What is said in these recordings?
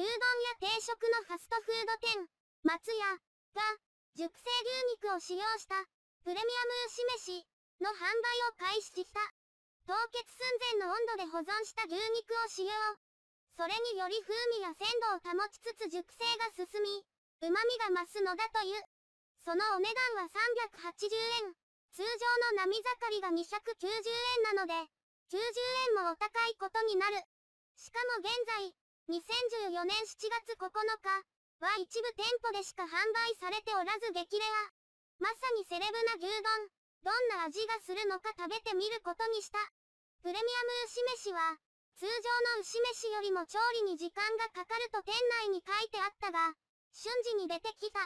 牛丼や定食のファストフード店、松屋が、熟成牛肉を使用したプレミアム牛飯の販売を開始した。凍結寸前の温度で保存した牛肉を使用。それにより風味や鮮度を保ちつつ熟成が進み、旨味が増すのだという。そのお値段は380円。通常の並盛りが290円なので、90円もお高いことになる。しかも現在、2014年7月9日は一部店舗でしか販売されておらず激レア。まさにセレブな牛丼。どんな味がするのか食べてみることにした。プレミアム牛飯は、通常の牛飯よりも調理に時間がかかると店内に書いてあったが、瞬時に出てきた。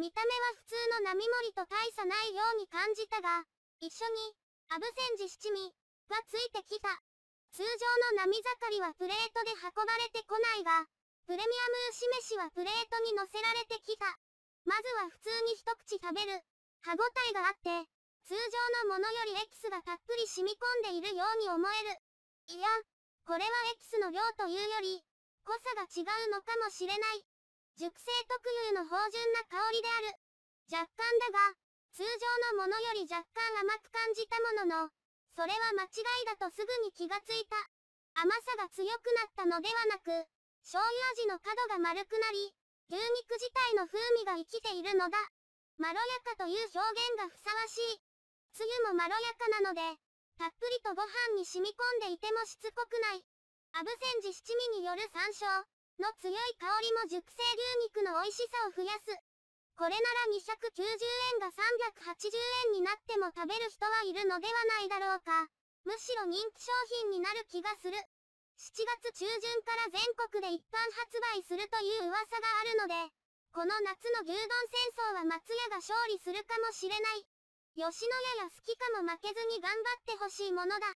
見た目は普通の並盛りと大差ないように感じたが、一緒に、アブセンジ七味、がついてきた。通常の波盛りはプレートで運ばれてこないが、プレミアム牛飯はプレートに乗せられてきた。まずは普通に一口食べる。歯ごたえがあって、通常のものよりエキスがたっぷり染み込んでいるように思える。いや、これはエキスの量というより、濃さが違うのかもしれない。熟成特有の芳醇な香りである。若干だが、通常のものより若干甘く感じたものの、それは間違いだとすぐに気がついた。甘さが強くなったのではなく、醤油味の角が丸くなり、牛肉自体の風味が生きているのだ。まろやかという表現がふさわしい。つゆもまろやかなので、たっぷりとご飯に染み込んでいてもしつこくない。アブセンジ七味による山椒の強い香りも熟成牛肉の美味しさを増やす。これなら290円が380円になっても食べる人はいるのではないだろうか。むしろ人気商品になる気がする。7月中旬から全国で一般発売するという噂があるので、この夏の牛丼戦争は松屋が勝利するかもしれない。吉野家や好きかも負けずに頑張ってほしいものだ。